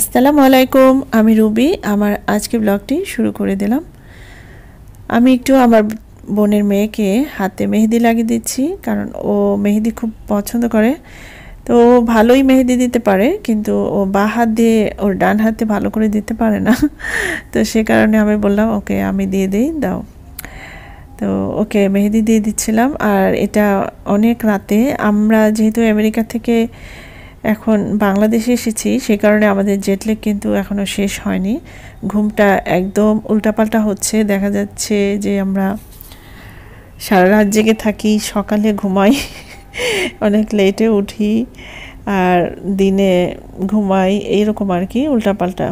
আসসালামু আলাইকুম আমি রুবি আমার আজকে ব্লগটি শুরু করে দিলাম আমি একটু আমার বোনের মেয়েকে হাতে মেহেদি লাগিয়ে দিচ্ছি কারণ ও মেহেদি খুব পছন্দ করে তো ভালোই মেহেদি দিতে পারে কিন্তু ও বা হাত দিয়ে ওর ডান হাতে ভালো করে দিতে পারে না তো সে কারণে আমি বললাম ওকে আমি দিয়ে দিই দাও তো ওকে মেহেদি দিয়ে দিচ্ছিলাম আর এটা অনেক রাতে আমরা যেহেতু আমেরিকা থেকে এখন বাংলাদেশে এসেছি সে কারণে আমাদের জেটলেক কিন্তু এখনও শেষ হয়নি ঘুমটা একদম উল্টাপাল্টা হচ্ছে দেখা যাচ্ছে যে আমরা সারা রাত জেগে থাকি সকালে ঘুমাই অনেক লেটে উঠি আর দিনে ঘুমাই এইরকম আর কি উল্টাপাল্টা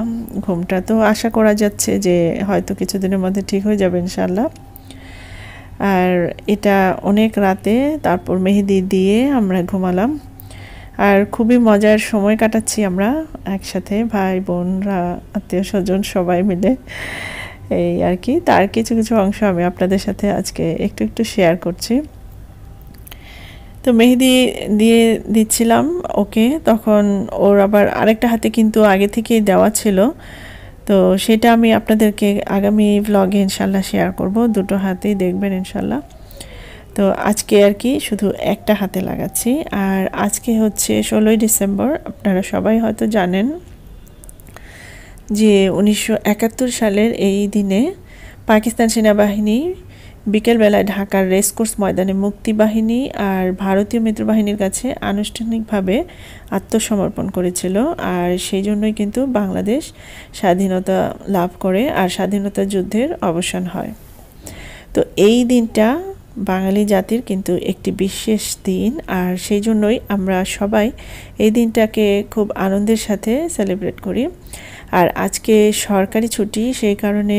ঘুমটা তো আশা করা যাচ্ছে যে হয়তো কিছুদিনের মধ্যে ঠিক হয়ে যাবে ইনশাল্লাহ আর এটা অনেক রাতে তারপর মেহেদি দিয়ে আমরা ঘুমালাম আর খুবই মজার সময় কাটাচ্ছি আমরা একসাথে ভাই বোনরা আত্মীয় স্বজন সবাই মিলে এই আর কি তার কিছু কিছু অংশ আমি আপনাদের সাথে আজকে একটু একটু শেয়ার করছি তো মেহেদি দিয়ে দিচ্ছিলাম ওকে তখন ওর আবার আরেকটা হাতে কিন্তু আগে থেকেই দেওয়া ছিল তো সেটা আমি আপনাদেরকে আগামী ব্লগে ইনশাল্লাহ শেয়ার করব দুটো হাতেই দেখবেন ইনশাল্লাহ তো আজকে আর কি শুধু একটা হাতে লাগাচ্ছি আর আজকে হচ্ছে ষোলোই ডিসেম্বর আপনারা সবাই হয়তো জানেন যে উনিশশো সালের এই দিনে পাকিস্তান সেনাবাহিনী বিকেলবেলায় ঢাকার রেসকোর্স ময়দানে মুক্তিবাহিনী আর ভারতীয় মিত্রবাহিনীর কাছে আনুষ্ঠানিকভাবে আত্মসমর্পণ করেছিল আর সেই জন্যই কিন্তু বাংলাদেশ স্বাধীনতা লাভ করে আর স্বাধীনতা যুদ্ধের অবসান হয় তো এই দিনটা বাঙালি জাতির কিন্তু একটি বিশেষ দিন আর সেই জন্যই আমরা সবাই এই দিনটাকে খুব আনন্দের সাথে সেলিব্রেট করি আর আজকে সরকারি ছুটি সেই কারণে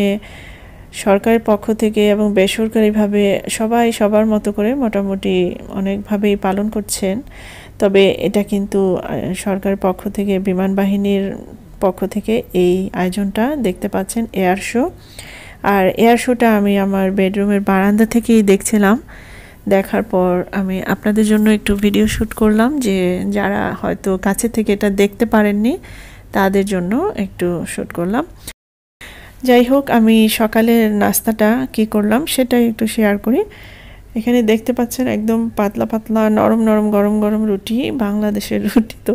সরকারের পক্ষ থেকে এবং বেসরকারিভাবে সবাই সবার মতো করে মোটামুটি অনেকভাবেই পালন করছেন তবে এটা কিন্তু সরকারের পক্ষ থেকে বিমান বাহিনীর পক্ষ থেকে এই আয়োজনটা দেখতে পাচ্ছেন এয়ার শো আর এয়ার শোটা আমি আমার বেডরুমের বারান্দা থেকেই দেখছিলাম দেখার পর আমি আপনাদের জন্য একটু ভিডিও শ্যুট করলাম যে যারা হয়তো কাছে থেকে এটা দেখতে পারেননি তাদের জন্য একটু শ্যুট করলাম যাই হোক আমি সকালের নাস্তাটা কি করলাম সেটাই একটু শেয়ার করি এখানে দেখতে পাচ্ছেন একদম পাতলা পাতলা নরম নরম গরম গরম রুটি বাংলাদেশের রুটি তো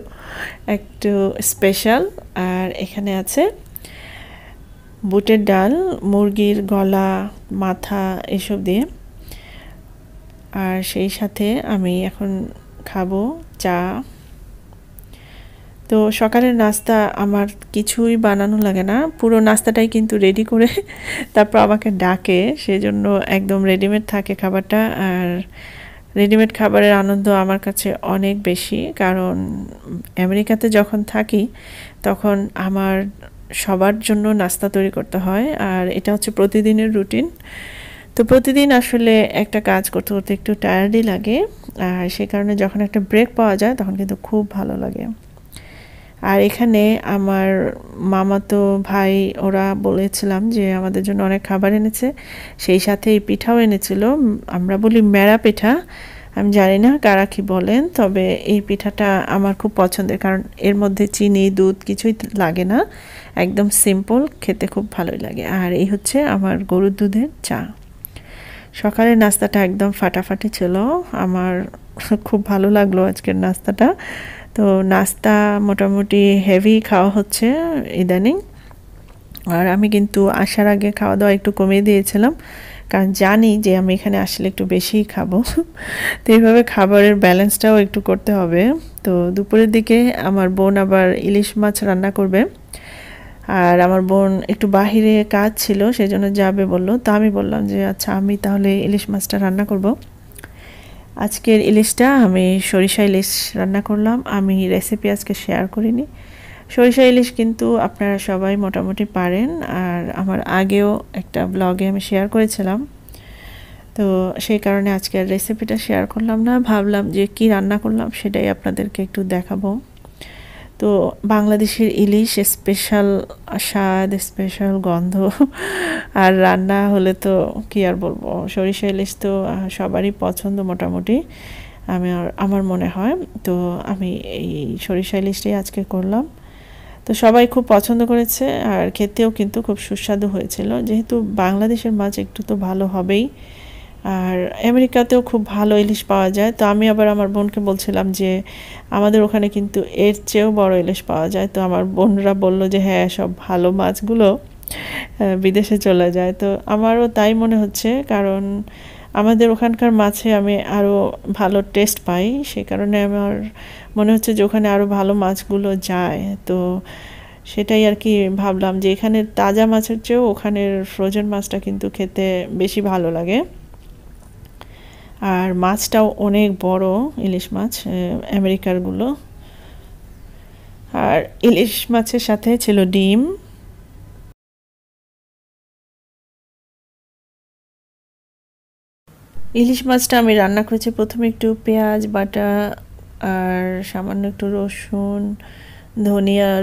একটু স্পেশাল আর এখানে আছে বুটের ডাল মুরগির গলা মাথা এসব দিয়ে আর সেই সাথে আমি এখন খাবো চা তো সকালের নাস্তা আমার কিছুই বানানো লাগে না পুরো নাস্তাটাই কিন্তু রেডি করে তারপর আমাকে ডাকে সেজন্য একদম রেডিমেড থাকে খাবারটা আর রেডিমেড খাবারের আনন্দ আমার কাছে অনেক বেশি কারণ আমেরিকাতে যখন থাকি তখন আমার সবার জন্য নাস্তা তৈরি করতে হয় আর এটা হচ্ছে প্রতিদিনের রুটিন তো প্রতিদিন আসলে একটা কাজ করতে করতে একটু টায়ার্ডই লাগে আর সেই কারণে যখন একটা ব্রেক পাওয়া যায় তখন কিন্তু খুব ভালো লাগে আর এখানে আমার মামাতো ভাই ওরা বলেছিলাম যে আমাদের জন্য অনেক খাবার এনেছে সেই সাথে এই পিঠাও এনেছিল আমরা বলি মেরা পিঠা আমি জানি না কারা কি বলেন তবে এই পিঠাটা আমার খুব পছন্দের কারণ এর মধ্যে চিনি দুধ কিছুই লাগে না একদম সিম্পল খেতে খুব ভালোই লাগে আর এই হচ্ছে আমার গরুর দুধের চা সকালের নাস্তাটা একদম ফাটাফাটি ছিল আমার খুব ভালো লাগলো আজকের নাস্তাটা তো নাস্তা মোটামুটি হেভি খাওয়া হচ্ছে ইদানিং আর আমি কিন্তু আসার আগে খাওয়া দাওয়া একটু কমিয়ে দিয়েছিলাম কারণ জানি যে আমি এখানে আসলে একটু বেশিই খাবো তো এইভাবে খাবারের ব্যালেন্সটাও একটু করতে হবে তো দুপুরের দিকে আমার বোন আবার ইলিশ মাছ রান্না করবে আর আমার বোন একটু বাহিরে কাজ ছিল সেই জন্য যাবে বলল তো আমি বললাম যে আচ্ছা আমি তাহলে ইলিশ মাছটা রান্না করব আজকের ইলিশটা আমি সরিষা ইলিশ রান্না করলাম আমি রেসিপি আজকে শেয়ার করিনি সরিষা ইলিশ কিন্তু আপনারা সবাই মোটামুটি পারেন আর আমার আগেও একটা ব্লগে আমি শেয়ার করেছিলাম তো সেই কারণে আজকে আর রেসিপিটা শেয়ার করলাম না ভাবলাম যে কি রান্না করলাম সেটাই আপনাদেরকে একটু দেখাবো তো বাংলাদেশের ইলিশ স্পেশাল স্বাদ স্পেশাল গন্ধ আর রান্না হলে তো কি আর বলবো সরিষা ইলিশ তো সবারই পছন্দ মোটামুটি আমি আমার মনে হয় তো আমি এই সরিষা ইলিশটাই আজকে করলাম তো সবাই খুব পছন্দ করেছে আর খেতেও কিন্তু খুব সুস্বাদু হয়েছিল যেহেতু বাংলাদেশের মাছ একটু তো ভালো হবেই আর আমেরিকাতেও খুব ভালো ইলিশ পাওয়া যায় তো আমি আবার আমার বোনকে বলছিলাম যে আমাদের ওখানে কিন্তু এর চেয়েও বড় ইলিশ পাওয়া যায় তো আমার বোনরা বলল যে হ্যাঁ সব ভালো মাছগুলো বিদেশে চলে যায় তো আমারও তাই মনে হচ্ছে কারণ আমাদের ওখানকার মাছে আমি আরও ভালো টেস্ট পাই সে কারণে আমার মনে হচ্ছে যে ওখানে আরও ভালো মাছগুলো যায় তো সেটাই আর কি ভাবলাম যে এখানে তাজা মাছের চেয়েও ওখানের ফ্রোজেন মাছটা কিন্তু খেতে বেশি ভালো লাগে আর মাছটাও অনেক বড় ইলিশ মাছ আমেরিকারগুলো আর ইলিশ মাছের সাথে ছিল ডিম ইলিশ মাছটা আমি রান্না করেছি প্রথমে একটু পেঁয়াজ বাটা আর সামান্য একটু রসুন ধনিয়ার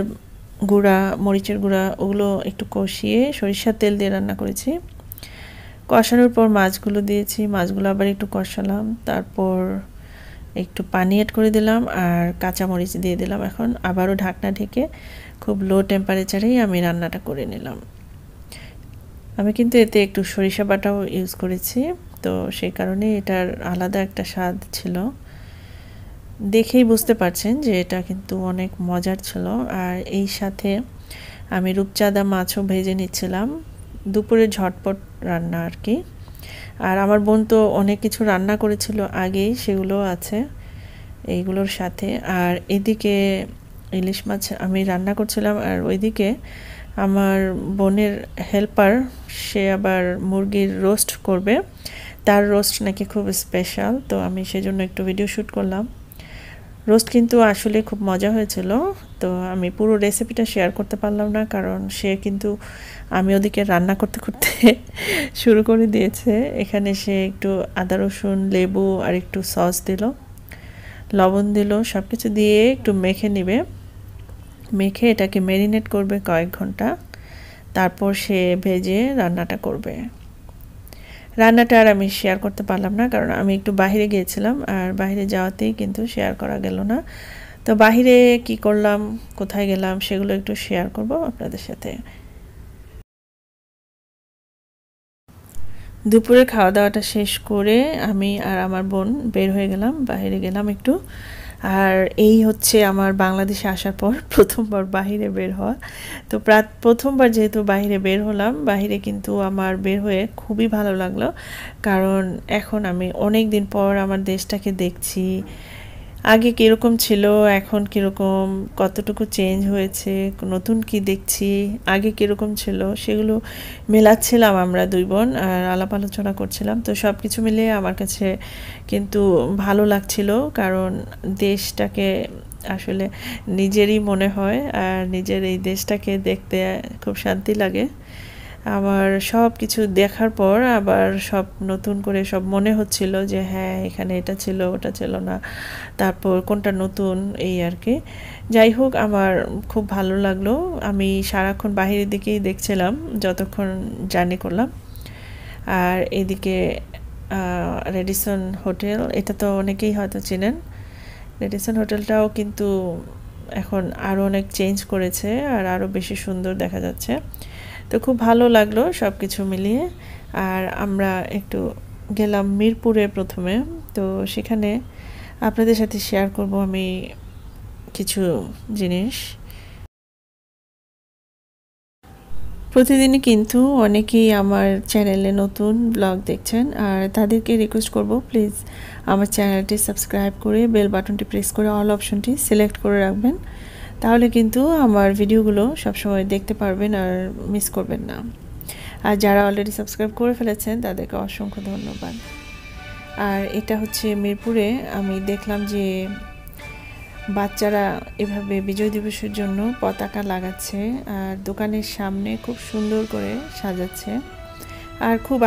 গুঁড়া মরিচের গুঁড়া ওগুলো একটু কষিয়ে সরিষার তেল দিয়ে রান্না করেছি কষানোর পর মাছগুলো দিয়েছি মাছগুলো আবার একটু কষালাম তারপর একটু পানি অ্যাড করে দিলাম আর কাঁচামরিচ দিয়ে দিলাম এখন আবারও ঢাকনা ঢেকে খুব লো টেম্পারেচারেই আমি রান্নাটা করে নিলাম আমি কিন্তু এতে একটু সরিষা বাটাও ইউজ করেছি তো সেই কারণে এটার আলাদা একটা স্বাদ ছিল দেখেই বুঝতে পারছেন যে এটা কিন্তু অনেক মজার ছিল আর এই সাথে আমি রূপচাঁদা মাছও ভেজে নিচ্ছিলাম দুপুরে ঝটপট রান্না আর কি আর আমার বোন তো অনেক কিছু রান্না করেছিল আগেই সেগুলো আছে এইগুলোর সাথে আর এদিকে ইলিশ মাছ আমি রান্না করছিলাম আর ওইদিকে আমার বোনের হেল্পার সে আবার মুরগির রোস্ট করবে তার রোস্ট নাকি খুব স্পেশাল তো আমি সেজন্য একটু ভিডিও শ্যুট করলাম রোস্ট কিন্তু আসলে খুব মজা হয়েছিল তো আমি পুরো রেসিপিটা শেয়ার করতে পারলাম না কারণ সে কিন্তু আমি ওদিকে রান্না করতে করতে শুরু করে দিয়েছে এখানে সে একটু আদা রসুন লেবু আর একটু সস দিল লবণ দিল সব কিছু দিয়ে একটু মেখে নেবে মেখে এটাকে ম্যারিনেট করবে কয়েক ঘন্টা তারপর সে ভেজে রান্নাটা করবে রান্নাটা আর আমি শেয়ার করতে পারলাম না কারণ আমি একটু বাহিরে গিয়েছিলাম আর বাহিরে যাওয়াতেই কিন্তু শেয়ার করা গেল না তো বাহিরে কি করলাম কোথায় গেলাম সেগুলো একটু শেয়ার করব আপনাদের সাথে দুপুরে খাওয়া দাওয়াটা শেষ করে আমি আর আমার বোন বের হয়ে গেলাম বাইরে গেলাম একটু আর এই হচ্ছে আমার বাংলাদেশে আসার পর প্রথমবার বাহিরে বের হওয়া তো প্রথমবার যেহেতু বাহিরে বের হলাম বাহিরে কিন্তু আমার বের হয়ে খুবই ভালো লাগলো কারণ এখন আমি অনেক দিন পর আমার দেশটাকে দেখছি আগে কীরকম ছিল এখন কীরকম কতটুকু চেঞ্জ হয়েছে নতুন কি দেখছি আগে কীরকম ছিল সেগুলো মেলাচ্ছিলাম আমরা দুই বোন আর আলাপ আলোচনা করছিলাম তো সব কিছু মিলে আমার কাছে কিন্তু ভালো লাগছিল কারণ দেশটাকে আসলে নিজেরই মনে হয় আর নিজের এই দেশটাকে দেখতে খুব শান্তি লাগে আমার সব কিছু দেখার পর আবার সব নতুন করে সব মনে হচ্ছিল যে হ্যাঁ এখানে এটা ছিল ওটা ছিল না তারপর কোনটা নতুন এই আর কি যাই হোক আমার খুব ভালো লাগলো আমি সারাক্ষণ বাহিরের দিকেই দেখছিলাম যতক্ষণ জার্নি করলাম আর এদিকে রেডিসন হোটেল এটা তো অনেকেই হয়তো চেনেন রেডিসন হোটেলটাও কিন্তু এখন আরও অনেক চেঞ্জ করেছে আর আরও বেশি সুন্দর দেখা যাচ্ছে তো খুব ভালো লাগলো সব কিছু মিলিয়ে আর আমরা একটু গেলাম মিরপুরে প্রথমে তো সেখানে আপনাদের সাথে শেয়ার করব আমি কিছু জিনিস প্রতিদিনই কিন্তু অনেকেই আমার চ্যানেলে নতুন ব্লগ দেখছেন আর তাদেরকে রিকোয়েস্ট করব প্লিজ আমার চ্যানেলটি সাবস্ক্রাইব করে বেল বাটনটি প্রেস করে অল অপশনটি সিলেক্ট করে রাখবেন তাহলে কিন্তু আমার ভিডিওগুলো সবসময় দেখতে পারবেন আর মিস করবেন না আর যারা অলরেডি সাবস্ক্রাইব করে ফেলেছেন তাদেরকে অসংখ্য ধন্যবাদ আর এটা হচ্ছে মিরপুরে আমি দেখলাম যে বাচ্চারা এভাবে বিজয় দিবসের জন্য পতাকা লাগাচ্ছে আর দোকানের সামনে খুব সুন্দর করে সাজাচ্ছে আর খুব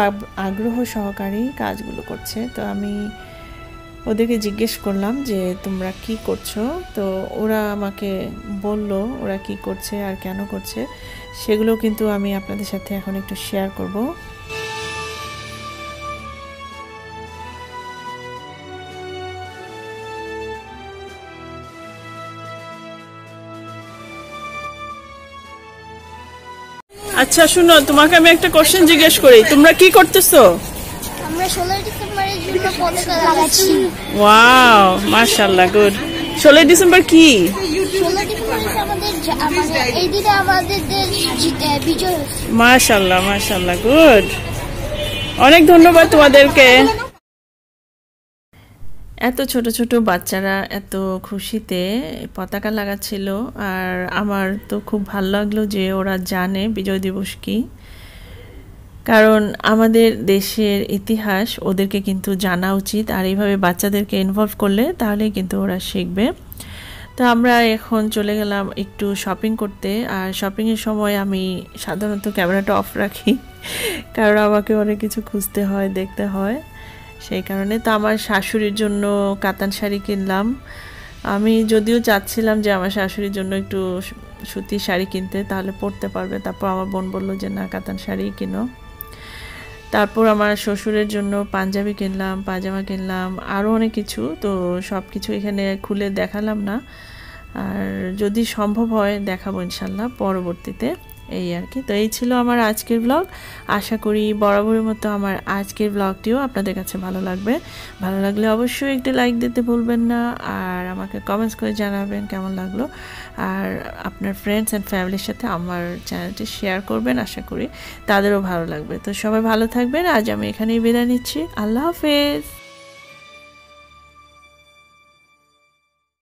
আগ্রহ সহকারী কাজগুলো করছে তো আমি ওদেরকে জিজ্ঞেস করলাম যে তোমরা কি করছো তো ওরা আমাকে বলল ওরা কি করছে আর কেন করছে সেগুলো কিন্তু আমি আপনাদের সাথে এখন একটু শেয়ার করব আচ্ছা শুনো তোমাকে আমি একটা কোশ্চেন জিজ্ঞেস করি তোমরা কি করতেছো আমরা ওয়াও মাশাআল্লাহ গুড 16 ডিসেম্বর কি মাশাআল্লাহ মাশাআল্লাহ গুড অনেক ধন্যবাদ তোমাদেরকে এত ছোট ছোট বাচ্চারা এত খুশিতে পতাকা লাগাচ্ছিল আর আমার তো খুব ভালো লাগলো যে ওরা জানে বিজয় দিবস কি কারণ আমাদের দেশের ইতিহাস ওদেরকে কিন্তু জানা উচিত আর এইভাবে বাচ্চাদেরকে ইনভলভ করলে তাহলে কিন্তু ওরা শিখবে তো আমরা এখন চলে গেলাম একটু শপিং করতে আর শপিংয়ের সময় আমি সাধারণত ক্যামেরাটা অফ রাখি কারণ আমাকে অনেক কিছু খুঁজতে হয় দেখতে হয় সেই কারণে তো আমার শাশুড়ির জন্য কাতান শাড়ি কিনলাম আমি যদিও চাচ্ছিলাম যে আমার শাশুড়ির জন্য একটু সুতির শাড়ি কিনতে তাহলে পরতে পারবে তারপর আমার বোন বললো যে না কাতান শাড়ি কিনো তারপর আমার শ্বশুরের জন্য পাঞ্জাবি কিনলাম পাজামা কিনলাম আরও অনেক কিছু তো সব কিছু এখানে খুলে দেখালাম না আর যদি সম্ভব হয় দেখাবো ইনশাল্লাহ পরবর্তীতে এই আর কি তো এই ছিল আমার আজকের ব্লগ আশা করি বরাবরের মতো আমার আজকের ব্লগটিও আপনাদের কাছে ভালো লাগবে ভালো লাগলে অবশ্যই একটি লাইক দিতে ভুলবেন না আর আমাকে কমেন্টস করে জানাবেন কেমন লাগলো আর আপনার ফ্রেন্ডস অ্যান্ড ফ্যামিলির সাথে আমার চ্যানেলটি শেয়ার করবেন আশা করি তাদেরও ভালো লাগবে তো সবাই ভালো থাকবেন আজ আমি এখানেই বিদায় নিচ্ছি আল্লাহ হাফেজ